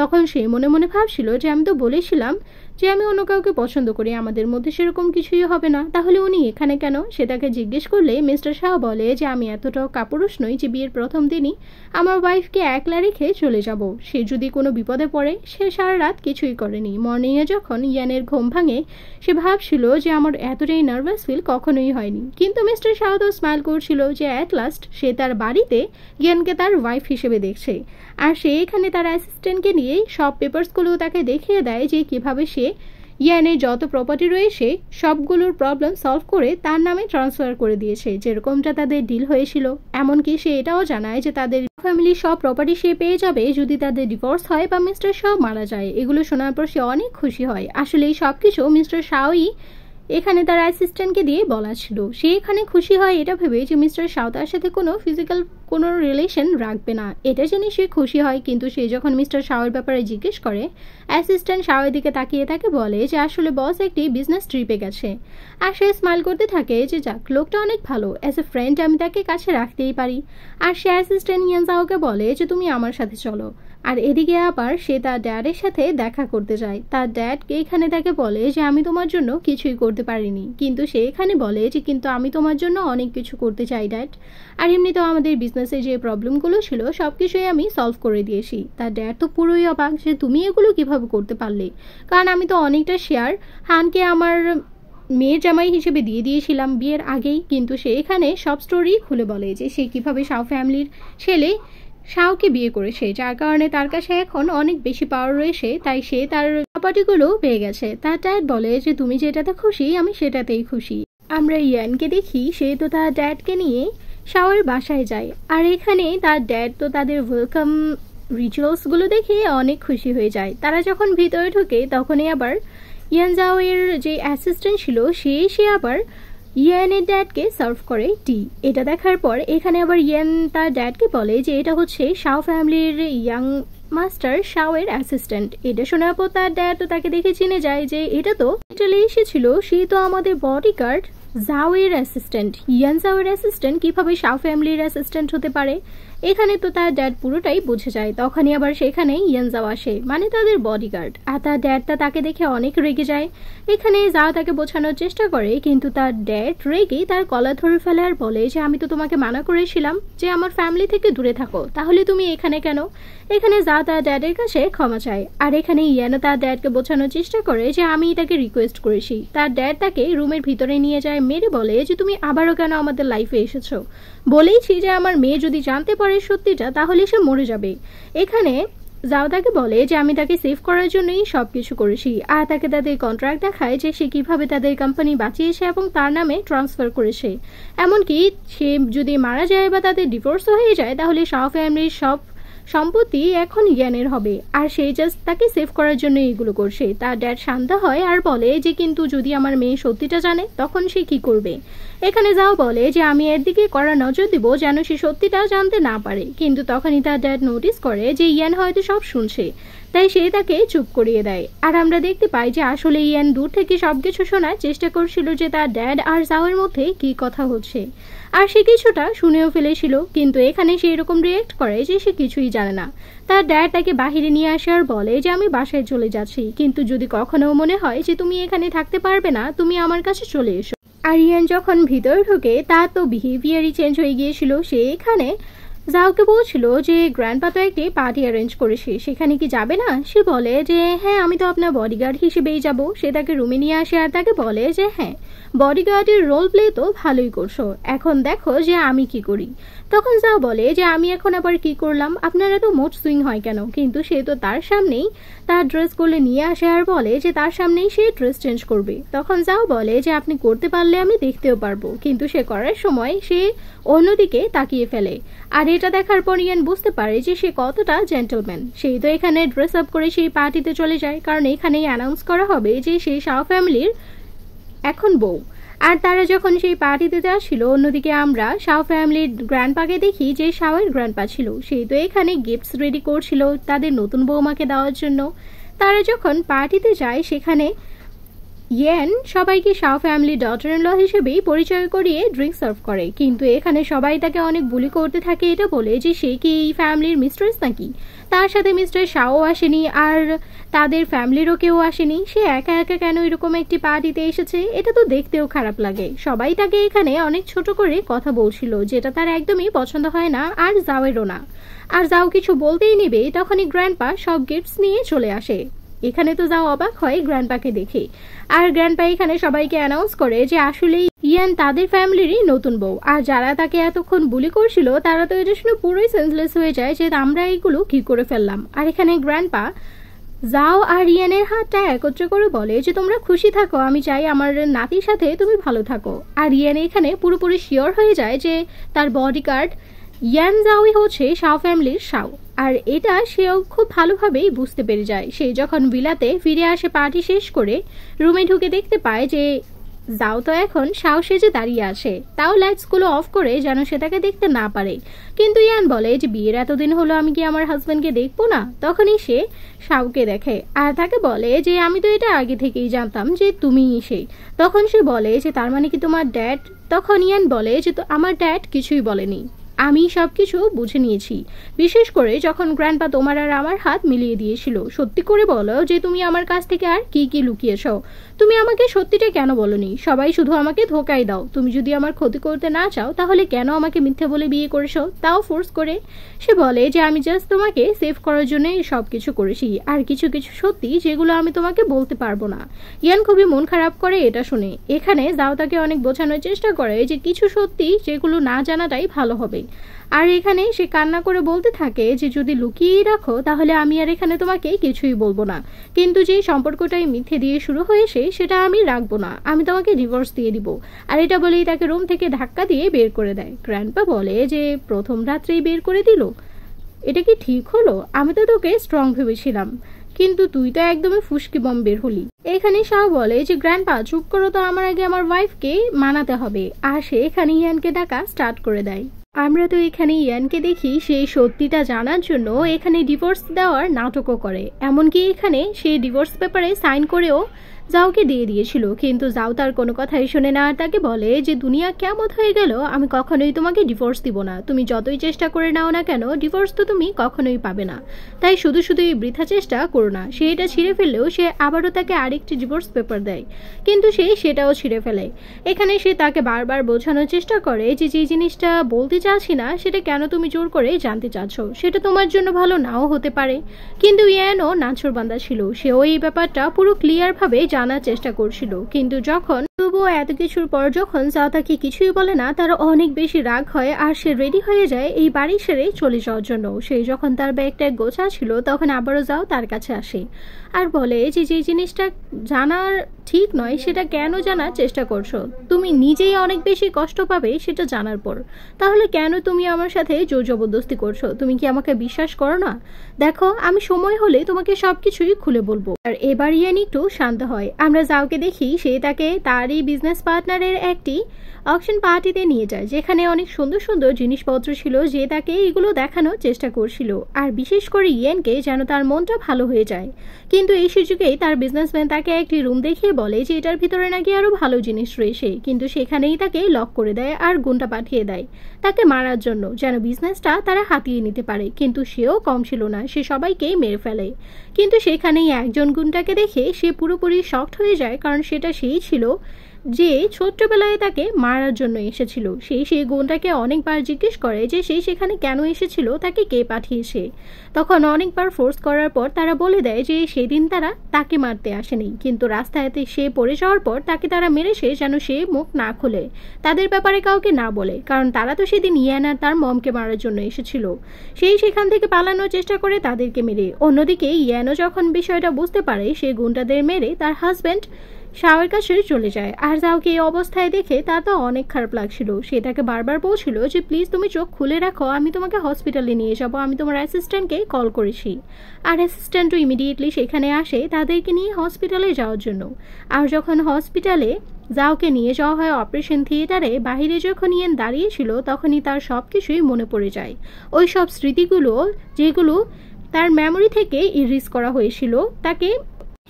তখন সে মনে মনে ভাবছিল যে আমি তো বলেছিলাম যে আমি অন্য কাউকে পছন্দ করি আমাদের মধ্যে সেরকম কিছুই হবে না তাহলে উনি এখানে কেন সে তাকে জিজ্ঞেস করলে মিস্টার শাহ বলে যে আমি এতটাও কাপুরুষ নই যে বিয়ের প্রথম দিনই আমার ওয়াইফকে একলা রেখে চলে যাব সে যদি কোনো বিপদে পড়ে সে সারা রাত কিছুই করেনি মর্নিংয়ে যখন ইয়ানের ঘুম ভাঙে সে ভাবছিল যে আমার এতটাই নার্ভাস ফিল কখনোই হয়নি কিন্তু মিস্টার শাহ তো স্মাইল করছিল যে অ্যাট লাস্ট সে তার বাড়িতে ইয়ানকে তার ওয়াইফ হিসেবে দেখছে আর সে এখানে তার অ্যাসিস্ট্যান্টকে নিয়ে সব পেপার্সগুলো তাকে দেখিয়ে দেয় যে কিভাবে সে ইয়ানের যত প্রপার্টি রয়েছে সবগুলোর প্রবলেম সলভ করে তার নামে ট্রান্সফার করে দিয়েছে যেরকমটা তাদের ডিল হয়েছিল এমনকি সে এটাও জানায় যে তাদের ফ্যামিলি সব প্রপার্টি সে পেয়ে যাবে যদি তাদের ডিভোর্স হয় বা মিস্টার শাহ মারা যায় এগুলো শোনার পর সে অনেক খুশি হয় আসলে এই সব কিছু মিস্টার শাহই এখানে তার অ্যাসিস্ট্যান্টকে দিয়ে বলা ছিল সে এখানে খুশি হয় এটা ভেবে যে মিস্টার সাঁওতার সাথে কোনো ফিজিক্যাল কোনো রিলেশন রাখবে না এটা জেনে সে খুশি হয় কিন্তু সে যখন মিস্টার শাওয়ের ব্যাপারে জিজ্ঞেস করে অ্যাসিস্ট্যান্ট শাওয়ের দিকে তাকিয়ে তাকে বলে যে আসলে বস একটি বিজনেস ট্রিপে গেছে আর সে স্মাইল করতে থাকে যে যাক লোকটা অনেক ভালো অ্যাজ এ ফ্রেন্ড আমি তাকে কাছে রাখতেই পারি আর সে অ্যাসিস্ট্যান্ট ইয়ানজাওকে বলে যে তুমি আমার সাথে চলো আর এদিকে আবার সে তার ড্যাডের সাথে দেখা করতে যায় তার ড্যাড এখানে তাকে বলে যে আমি তোমার জন্য কিছুই করতে পারিনি কিন্তু সে এখানে বলে যে কিন্তু আমি তোমার জন্য অনেক কিছু করতে চাই ড্যাড আর এমনিতেও আমাদের বিজনেসে যে প্রবলেমগুলো ছিল সব কিছুই আমি সলভ করে দিয়েছি তার ড্যাড তো পুরোই অবাক যে তুমি এগুলো কিভাবে করতে পারলে কারণ আমি তো অনেকটা শেয়ার হানকে আমার মেয়ের জামাই হিসেবে দিয়ে দিয়েছিলাম বিয়ের আগেই কিন্তু সে এখানে সব স্টোরি খুলে বলে যে সে কীভাবে সাউ ফ্যামিলির ছেলে শাওকে বিয়ে করেছে যার কারণে তার কাছে এখন অনেক বেশি পাওয়ার রয়েছে তাই সে তার প্রপার্টিগুলো পেয়ে গেছে তার ড্যাড বলে যে তুমি যেটাতে খুশি আমি সেটাতেই খুশি আমরা ইয়ানকে দেখি সে তো তার ড্যাডকে নিয়ে শাওয়ের বাসায় যায় আর এখানে তার ড্যাড তো তাদের ওয়েলকাম রিচুয়ালসগুলো দেখে অনেক খুশি হয়ে যায় তারা যখন ভিতরে ঢোকে তখনই আবার ইয়ানজাওয়ের যে অ্যাসিস্ট্যান্ট ছিল সে সে আবার ইয়ান এর ড্যাডকে সার্ভ করে টি এটা দেখার পর এখানে আবার ইয়ান তার ড্যাডকে বলে যে এটা হচ্ছে শাও ফ্যামিলির ইয়াং মাস্টার এর অ্যাসিস্ট্যান্ট এটা শোনার পর তার ড্যাড তো তাকে দেখে চিনে যায় যে এটা তো ইটালি এসেছিল সে তো আমাদের বডিগার্ড জাওয়ের অ্যাসিস্ট্যান্ট ইয়ান জাওয়ের অ্যাসিস্ট্যান্ট কিভাবে শাও ফ্যামিলির অ্যাসিস্ট্যান্ট হতে পারে এখানে তো তার ড্যাড পুরোটাই বুঝে যায় তখনই আবার সেখানে ইয়ানজাও আসে মানে তাদের বডিগার্ড আর তার ড্যাডটা তাকে দেখে অনেক রেগে যায় এখানে যাও তাকে বোঝানোর চেষ্টা করে কিন্তু তার ড্যাড রেগে তার কলা ধরে ফেলে আর বলে যে আমি তো তোমাকে মানা করেছিলাম যে আমার ফ্যামিলি থেকে দূরে থাকো তাহলে তুমি এখানে কেন এখানে যাও তার ড্যাডের কাছে ক্ষমা চায় আর এখানে ইয়ানো তার ড্যাডকে বোঝানোর চেষ্টা করে যে আমি তাকে রিকোয়েস্ট করেছি তার ড্যাড তাকে রুমের ভিতরে নিয়ে যায় মেরে বলে যে তুমি আবারও কেন আমাদের লাইফে এসেছো বলেইছি যে আমার মেয়ে যদি জানতে পারে এই সত্যিটা তাহলে সে মরে যাবে এখানে যাও তাকে বলে যে আমি তাকে সেভ করার জন্যই সব কিছু করেছি আর তাকে তাদের কন্ট্রাক্ট দেখায় যে সে কিভাবে তাদের কোম্পানি বাঁচিয়েছে এবং তার নামে ট্রান্সফার করেছে এমনকি সে যদি মারা যায় বা তাদের ডিভোর্স হয়ে যায় তাহলে শাহ ফ্যামিলির সব সম্পত্তি এখন ইয়ানের হবে আর সেই জাস্ট তাকে সেভ করার জন্য এগুলো করছে তার ড্যাড শান্তা হয় আর বলে যে কিন্তু যদি আমার মেয়ে সত্যিটা জানে তখন সে কি করবে এখানে যাও বলে যে আমি এর দিকে করা নজর দিব যেন সে সত্যিটা জানতে না পারে কিন্তু তখনই তার ড্যাড নোটিস করে যে ইয়ান হয়তো সব শুনছে তাই সে তাকে চুপ করিয়ে দেয় আর আমরা দেখতে পাই যে আসলে ইয়ান দূর থেকে সবকিছু শোনার চেষ্টা করছিল যে তার ড্যাড আর যাওয়ার মধ্যে কি কথা হচ্ছে আর সে কিছুটা শুনেও ফেলেছিল কিন্তু এখানে সেই রকম রিয়েক্ট করে যে সে কিছুই জানে না তার ড্যাড তাকে বাহিরে নিয়ে আসে আর বলে যে আমি বাসায় চলে যাচ্ছি কিন্তু যদি কখনো মনে হয় যে তুমি এখানে থাকতে পারবে না তুমি আমার কাছে চলে এসো আরিয়ান যখন ভিতর ঢুকে তার তো বিহেভিয়ারই চেঞ্জ হয়ে গিয়েছিল সে এখানে জাওকে বলছিল যে গ্র্যান্ডপা তো একটি পার্টি অ্যারেঞ্জ করেছে সেখানে কি যাবে না সে বলে যে হ্যাঁ আমি তো আপনার বডিগার্ড হিসেবেই যাব সে তাকে রুমে নিয়ে আসে আর তাকে বলে যে হ্যাঁ বডিগার্ডের রোল প্লে তো ভালোই করছো এখন দেখো যে আমি কি করি তখন যা বলে যে আমি এখন আবার কি করলাম আপনার এত মোট সুইং হয় কেন কিন্তু সে তো তার সামনেই তার ড্রেস করলে নিয়ে আসে আর বলে যে তার সামনেই সে ড্রেস চেঞ্জ করবে তখন যাও বলে যে আপনি করতে পারলে আমি দেখতেও পারবো কিন্তু সে করার সময় সে অন্যদিকে তাকিয়ে ফেলে আর এটা দেখার পর ইয়ান বুঝতে পারে যে সে কতটা জেন্টলম্যান সেই তো এখানে ড্রেস আপ করে সেই পার্টিতে চলে যায় কারণ এখানেই অ্যানাউন্স করা হবে যে সেই শাহ ফ্যামিলির এখন বউ আর তারা যখন সেই পার্টিতে যাচ্ছিল অন্যদিকে আমরা শাহ ফ্যামিলির গ্র্যান্ডপাকে দেখি যে গ্র্যান্ড গ্র্যান্ডপা ছিল সেই তো এখানে গিফটস রেডি করছিল তাদের নতুন বৌমাকে দেওয়ার জন্য তারা যখন পার্টিতে যায় সেখানে ইয়েন সবাইকে শাহ ফ্যামিলি ডটার ল হিসেবেই পরিচয় করিয়ে ড্রিঙ্ক সার্ভ করে কিন্তু এখানে সবাই তাকে অনেক বুলি করতে থাকে এটা বলে যে সে কি এই ফ্যামিলির মিস্ট্রেস নাকি তার সাথে মিস্টার শাহও আসেনি আর তাদের ফ্যামিলিরও কেউ আসেনি সে একা একা কেন এরকম একটি পার্টিতে এসেছে এটা তো দেখতেও খারাপ লাগে সবাই তাকে এখানে অনেক ছোট করে কথা বলছিল যেটা তার একদমই পছন্দ হয় না আর যাওয়েরও না আর যাও কিছু বলতেই নেবে তখনই গ্র্যান্ডপা সব গিফটস নিয়ে চলে আসে এখানে তো যাও অবাক হয় গ্র্যান্ডপাকে দেখে আর গ্র্যান্ডপা এখানে সবাইকে অ্যানাউন্স করে যে আসলেই ইয়ান তাদের ফ্যামিলিরই নতুন বউ আর যারা তাকে এতক্ষণ বুলি করছিল তারা তো এটা শুনে পুরোই সেন্সলেস হয়ে যায় যে আমরা এইগুলো কি করে ফেললাম আর এখানে গ্র্যান্ডপা যাও আর ইয়ানের হাতটা একত্রে করে বলে যে তোমরা খুশি থাকো আমি চাই আমার নাতির সাথে তুমি ভালো থাকো আর ইয়ান এখানে পুরোপুরি শিওর হয়ে যায় যে তার বডিগার্ড ইয়ান জাওই হচ্ছে শাও ফ্যামিলির শাও আর এটা সেও খুব ভালোভাবেই বুঝতে পেরে যায় সে যখন বিলাতে ফিরে আসে পার্টি শেষ করে রুমে ঢুকে দেখতে পায় যে যাও তো এখন সাও সেজে দাঁড়িয়ে আসে তাও লাইটসগুলো অফ করে যেন সে তাকে দেখতে না পারে কিন্তু ইয়ান বলে যে বিয়ের এতদিন হলো আমি কি আমার হাজব্যান্ডকে দেখবো না তখনই সে সাউকে দেখে আর তাকে বলে যে আমি তো এটা আগে থেকেই জানতাম যে তুমিই সে তখন সে বলে যে তার মানে কি তোমার ড্যাড তখন ইয়ান বলে যে তো আমার ড্যাড কিছুই বলেনি আমি সব কিছু বুঝে নিয়েছি বিশেষ করে যখন গ্র্যান্ডপা তোমার আর আমার হাত মিলিয়ে দিয়েছিল সত্যি করে বলো যে তুমি আমার কাছ থেকে আর কি কি লুকিয়েছ তুমি আমাকে সত্যিটা কেন বলনি সবাই শুধু আমাকে ধোকাই দাও তুমি যদি আমার ক্ষতি করতে না চাও তাহলে কেন আমাকে মিথ্যে বলে বিয়ে করেছো তাও ফোর্স করে সে বলে যে আমি জাস্ট তোমাকে সেভ করার জন্য সব কিছু করেছি আর কিছু কিছু সত্যি যেগুলো আমি তোমাকে বলতে পারবো না ইয়ান খুবই মন খারাপ করে এটা শুনে এখানে দাও তাকে অনেক বোঝানোর চেষ্টা করে যে কিছু সত্যি যেগুলো না জানাটাই ভালো হবে আর এখানে সে কান্না করে বলতে থাকে যে যদি লুকিয়েই রাখো তাহলে আমি আর এখানে তোমাকে কিছুই বলবো না কিন্তু যে সম্পর্কটাই মিথ্যে দিয়ে শুরু হয়েছে সেটা আমি রাখবো না আমি তোমাকে ডিভোর্স দিয়ে দিব আর এটা বলেই তাকে রুম থেকে ধাক্কা দিয়ে বের করে দেয় গ্র্যান্ডপা বলে যে প্রথম রাত্রেই বের করে দিল এটা কি ঠিক হলো আমি তো তোকে স্ট্রং ভেবেছিলাম কিন্তু তুই তো একদমই ফুসকি বম বের হলি এখানে শাহ বলে যে গ্র্যান্ডপা চুপ করো তো আমার আগে আমার ওয়াইফকে মানাতে হবে আর সে এখানে ইয়ানকে ডাকা স্টার্ট করে দেয় আমরা তো এখানে ইয়ানকে দেখি সেই সত্যিটা জানার জন্য এখানে ডিভোর্স দেওয়ার নাটকও করে এমনকি এখানে সেই ডিভোর্স পেপারে সাইন করেও জাওকে দিয়ে দিয়েছিল কিন্তু জাও তার কোনো কথাই শোনে না আর তাকে বলে যে দুনিয়া কেমন হয়ে গেল আমি কখনোই তোমাকে ডিভোর্স দিব না তুমি যতই চেষ্টা করে নাও না কেন ডিভোর্স তো তুমি কখনোই পাবে না তাই শুধু শুধু এই বৃথা চেষ্টা করো না সে এটা ছিঁড়ে ফেললেও সে আবারও তাকে আরেকটি ডিভোর্স পেপার দেয় কিন্তু সে সেটাও ছিঁড়ে ফেলে এখানে সে তাকে বারবার বোঝানোর চেষ্টা করে যে যে জিনিসটা বলতে চাচ্ছি না সেটা কেন তুমি জোর করে জানতে চাচ্ছ সেটা তোমার জন্য ভালো নাও হতে পারে কিন্তু ইয়ানও বান্দা ছিল সেও এই ব্যাপারটা পুরো ক্লিয়ারভাবে জান জানার চেষ্টা করছিল কিন্তু যখন তবুও এত কিছুর পর যখন সাওতাকে কিছুই বলে না তার অনেক বেশি রাগ হয় আর সে রেডি হয়ে যায় এই বাড়ি সেরে চলে যাওয়ার জন্য সে যখন তার ব্যাগটা গোছা ছিল তখন আবারও যাও তার কাছে আসে আর বলে যে যে জিনিসটা জানার ঠিক নয় সেটা কেন জানার চেষ্টা করছো তুমি নিজেই অনেক বেশি কষ্ট পাবে সেটা জানার পর তাহলে কেন তুমি আমার সাথে জোর জবরদস্তি করছো তুমি কি আমাকে বিশ্বাস করো না দেখো আমি সময় হলে তোমাকে সব কিছুই খুলে বলবো আর এবার ইয়ানি একটু শান্ত হয় আমরা যাওকে দেখি সে তাকে তার তারই বিজনেস পার্টনারের একটি অকশন পার্টিতে নিয়ে যায় যেখানে অনেক সুন্দর সুন্দর জিনিসপত্র ছিল যে তাকে এগুলো দেখানোর চেষ্টা করছিল আর বিশেষ করে ইয়েনকে যেন তার মনটা ভালো হয়ে যায় কিন্তু এই সুযোগেই তার বিজনেসম্যান তাকে একটি রুম দেখিয়ে বলে যে এটার ভিতরে নাকি আরও ভালো জিনিস রয়েছে কিন্তু সেখানেই তাকে লক করে দেয় আর গুণটা পাঠিয়ে দেয় তাকে মারার জন্য যেন বিজনেসটা তারা হাতিয়ে নিতে পারে কিন্তু সেও কম ছিল না সে সবাইকেই মেরে ফেলে কিন্তু সেখানেই একজন গুণটাকে দেখে সে পুরোপুরি শক্ট হয়ে যায় কারণ সেটা সেই ছিল যে ছোট্টবেলায় তাকে মারার জন্য এসেছিল সেই সেই গুণটাকে অনেকবার জিজ্ঞেস করে যে সেই সেখানে কেন এসেছিল তাকে কে পাঠিয়েছে তখন অনেকবার ফোর্স করার পর তারা বলে দেয় যে সেদিন তারা তাকে মারতে আসেনি কিন্তু রাস্তায় সে পড়ে যাওয়ার পর তাকে তারা মেরেছে যেন সে মুখ না খোলে তাদের ব্যাপারে কাউকে না বলে কারণ তারা তো সেদিন ইয়ান আর তার মমকে মারার জন্য এসেছিল সেই সেখান থেকে পালানোর চেষ্টা করে তাদেরকে মেরে অন্যদিকে ইয়ানো যখন বিষয়টা বুঝতে পারে সে গুণটাদের মেরে তার হাজব্যান্ড শাওয়ের কাছে চলে যায় আর যাওকে এই অবস্থায় দেখে তা তো অনেক খারাপ লাগছিল সে তাকে বারবার বলছিল যে প্লিজ তুমি চোখ খুলে রাখো আমি তোমাকে হসপিটালে নিয়ে যাবো আমি তোমার অ্যাসিস্ট্যান্টকে কল করেছি আর অ্যাসিস্ট্যান্টও ইমিডিয়েটলি সেখানে আসে তাদেরকে নিয়ে হসপিটালে যাওয়ার জন্য আর যখন হসপিটালে যাওকে নিয়ে যাওয়া হয় অপারেশন থিয়েটারে বাহিরে যখন ইয়েন দাঁড়িয়েছিল তখনই তার সব কিছুই মনে পড়ে যায় ওই সব স্মৃতিগুলো যেগুলো তার মেমোরি থেকে ইরিজ করা হয়েছিল তাকে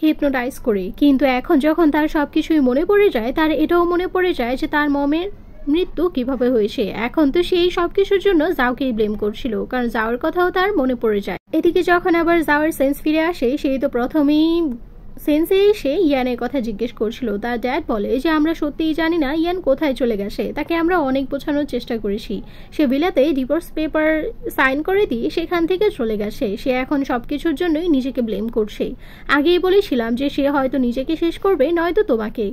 হিপনোটাইজ করি কিন্তু এখন যখন তার সব কিছুই মনে পড়ে যায় তার এটাও মনে পড়ে যায় যে তার মমের মৃত্যু কিভাবে হয়েছে এখন তো সেই সব কিছুর জন্য জাওকেই ব্লেম করছিল কারণ যাওয়ার কথাও তার মনে পড়ে যায় এদিকে যখন আবার যাওয়ার সেন্স ফিরে আসে সেই তো প্রথমেই সেন্সে এসে ইয়ানের কথা জিজ্ঞেস করছিল তার ড্যাড বলে যে আমরা সত্যিই জানি না ইয়ান কোথায় চলে গেছে তাকে আমরা অনেক বোঝানোর চেষ্টা করেছি সে বিলাতে ডিভোর্স পেপার সাইন করে দিয়ে সেখান থেকে চলে গেছে সে এখন সব কিছুর জন্যই নিজেকে ব্লেম করছে আগেই বলেছিলাম যে সে হয়তো নিজেকে শেষ করবে নয়তো তোমাকে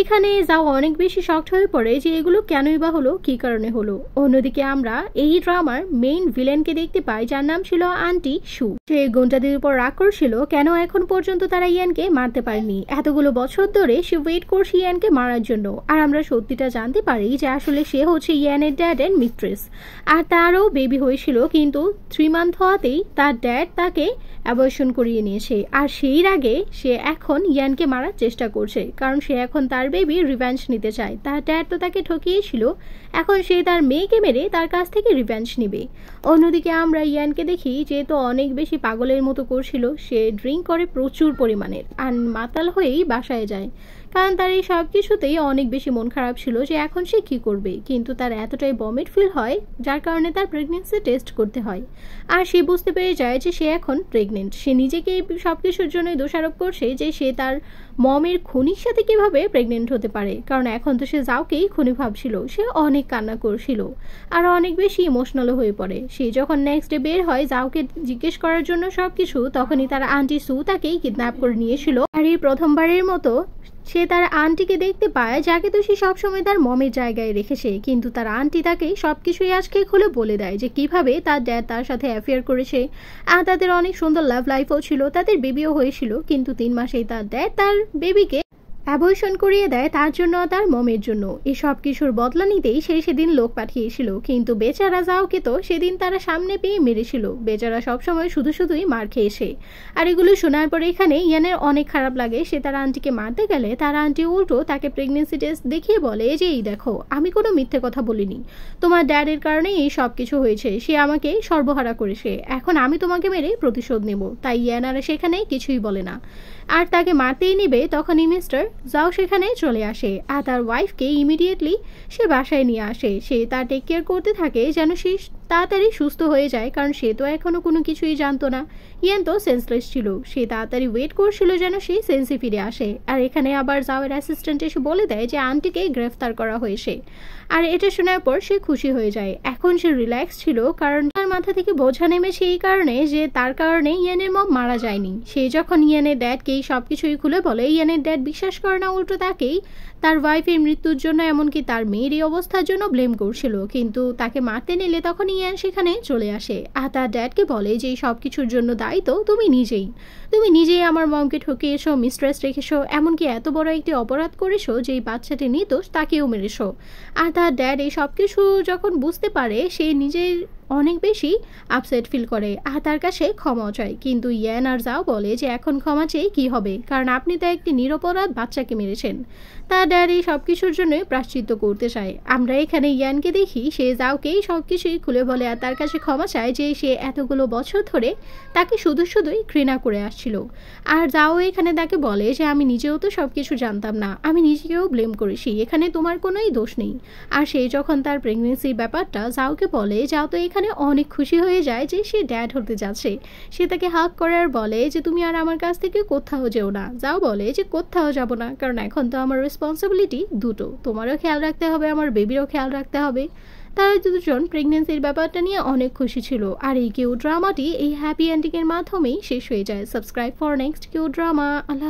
এখানে যাও অনেক বেশি শক্ট হয়ে পড়ে যে এগুলো কেনই বা হলো কী কারণে হলো অন্যদিকে আমরা এই ড্রামার মেইন ভিলেনকে দেখতে পাই যার নাম ছিল আন্টি সু সে গোন্টাদের উপর রাগ করছিল কেন এখন পর্যন্ত তারা ইয়ানকে মারতে পারেনি এতগুলো বছর ধরে সে ওয়েট করছে ইয়ানকে মারার জন্য আর আমরা সত্যিটা জানতে পারি যে আসলে সে হচ্ছে ইয়ানের ড্যাড অ্যান্ড মিস্ট্রেস আর তারও বেবি হয়েছিল কিন্তু থ্রি মান্থ হওয়াতেই তার ড্যাড তাকে অ্যাবর্শন করিয়ে নিয়েছে আর সেই আগে সে এখন ইয়ানকে মারার চেষ্টা করছে কারণ সে এখন তার বেবি রিভেঞ্জ নিতে চায় তার ড্যাড তো তাকে ঠকিয়েছিল এখন সে তার মেয়েকে মেরে তার কাছ থেকে রিভেঞ্জ নিবে অন্যদিকে আমরা ইয়ানকে দেখি যে তো অনেক বেশি পাগলের মতো করছিল সে ড্রিঙ্ক করে প্রচুর পরিমাণের আর মাতাল হয়েই বাসায় যায় কারণ তার এই সব কিছুতেই অনেক বেশি মন খারাপ ছিল যে এখন সে কি করবে কিন্তু তার এতটাই বমিট ফিল হয় যার কারণে তার প্রেগনেন্সি টেস্ট করতে হয় আর সে বুঝতে পেরে যায় যে সে এখন প্রেগনেন্ট সে নিজেকে সব কিছুর জন্যই দোষারোপ করছে যে সে তার মমের খুনির সাথে কিভাবে প্রেগনেন্ট হতে পারে কারণ এখন তো সে যাওকেই খুনি ভাবছিল সে অনেক কান্না করছিল আর অনেক বেশি ইমোশনালও হয়ে পড়ে সে যখন নেক্সট ডে বের হয় যাওকে জিজ্ঞেস করার জন্য সব কিছু তখনই তার আন্টি সু তাকেই কিডন্যাপ করে নিয়েছিল আর এই প্রথমবারের মতো সে তার আন্টিকে দেখতে পায় যাকে তো সে সবসময় তার মমের জায়গায় রেখেছে কিন্তু তার আন্টি তাকে সব কিছুই আজকে খুলে বলে দেয় যে কিভাবে তার ড্যাড তার সাথে অ্যাফেয়ার করেছে আর তাদের অনেক সুন্দর লাভ লাইফও ছিল তাদের বেবিও হয়েছিল কিন্তু তিন মাসেই তার ড্যাড তার বেবিকে অ্যাবর্শন করিয়ে দেয় তার জন্য তার মমের জন্য এসব কিছুর বদলা নিতেই সে সেদিন লোক পাঠিয়েছিল কিন্তু বেচারা যাওকে তো সেদিন তারা সামনে পেয়ে মেরেছিল বেচারা সবসময় শুধু শুধুই মার খেয়েছে আর এগুলো শোনার পরে এখানে ইয়ানের অনেক খারাপ লাগে সে তার আন্টিকে মারতে গেলে তার আন্টি উল্টো তাকে প্রেগনেন্সি টেস্ট দেখিয়ে বলে যে এই দেখো আমি কোনো মিথ্যে কথা বলিনি তোমার ড্যাডের কারণে এই সব কিছু হয়েছে সে আমাকে সর্বহারা করেছে এখন আমি তোমাকে মেরে প্রতিশোধ নেব তাই ইয়ান আর সেখানে কিছুই বলে না আর তাকে মারতেই নিবে তখনই মিস্টার যাও সেখানে চলে আসে আর তার ওয়াইফকে ইমিডিয়েটলি সে বাসায় নিয়ে আসে সে তার টেক কেয়ার করতে থাকে যেন সে তাড়াতাড়ি সুস্থ হয়ে যায় কারণ সে তো এখনও কোনো কিছুই জানতো না ইয়ান তো সেন্সলেস ছিল সে তাড়াতাড়ি ওয়েট করছিল যেন সে সেন্সে ফিরে আসে আর এখানে আবার যাওয়ের অ্যাসিস্ট্যান্ট এসে বলে দেয় যে আন্টিকে গ্রেফতার করা হয়েছে আর এটা শোনার পর সে খুশি হয়ে যায় এখন সে রিল্যাক্স ছিল কারণ তার মাথা থেকে বোঝা নেমে সেই কারণে যে তার কারণে ইয়ানের মম মারা যায়নি সে যখন ইয়ানের ড্যাডকেই সব কিছুই খুলে বলে ইয়ানের ড্যাড বিশ্বাস করে না উল্টো তাকেই তার ওয়াইফের মৃত্যুর জন্য এমনকি তার মেয়ের এই অবস্থার জন্য ব্লেম করছিল কিন্তু তাকে মারতে নিলে তখন ইয়ান সেখানে চলে আসে আর তার ড্যাডকে বলে যে সব কিছুর জন্য দায়ী তো তুমি নিজেই তুমি নিজেই আমার মমকে এসো মিস্ট্রেস রেখেছো এমনকি এত বড় একটি অপরাধ করেছো যে এই বাচ্চাটি নির্দোষ তাকেও মেরেছো আর তার ড্যাড এই সব কিছু যখন বুঝতে পারে সে নিজের অনেক বেশি আপসেট ফিল করে আর তার কাছে ক্ষমা চায় কিন্তু ইয়ান আর যাও বলে যে এখন ক্ষমা চেয়ে কী হবে কারণ আপনি তো একটি নিরপরাধ বাচ্চাকে মেরেছেন তার ড্যাডি সব কিছুর জন্য প্রাশ্চিত্য করতে চায় আমরা এখানে ইয়ানকে দেখি সে যাওকেই সব কিছুই খুলে বলে আর তার কাছে ক্ষমা চায় যে সে এতগুলো বছর ধরে তাকে শুধু শুধুই ঘৃণা করে আসছিল আর যাও এখানে তাকে বলে যে আমি নিজেও তো সব কিছু জানতাম না আমি নিজেকেও ব্লেম করেছি এখানে তোমার কোনোই দোষ নেই আর সে যখন তার প্রেগনেন্সির ব্যাপারটা যাওকে বলে যাও তো এখানে এখানে অনেক খুশি হয়ে যায় যে সে ড্যাড হতে যাচ্ছে সে তাকে হাক করে আর বলে যে তুমি আর আমার কাছ থেকে কোথাও যেও না যাও বলে যে কোথাও যাবো না কারণ এখন তো আমার রেসপন্সিবিলিটি দুটো তোমারও খেয়াল রাখতে হবে আমার বেবিরও খেয়াল রাখতে হবে তারা দুজন প্রেগনেন্সির ব্যাপারটা নিয়ে অনেক খুশি ছিল আর এই কেউ ড্রামাটি এই হ্যাপি এন্ডিংয়ের মাধ্যমেই শেষ হয়ে যায় subscribe for next K drama Allah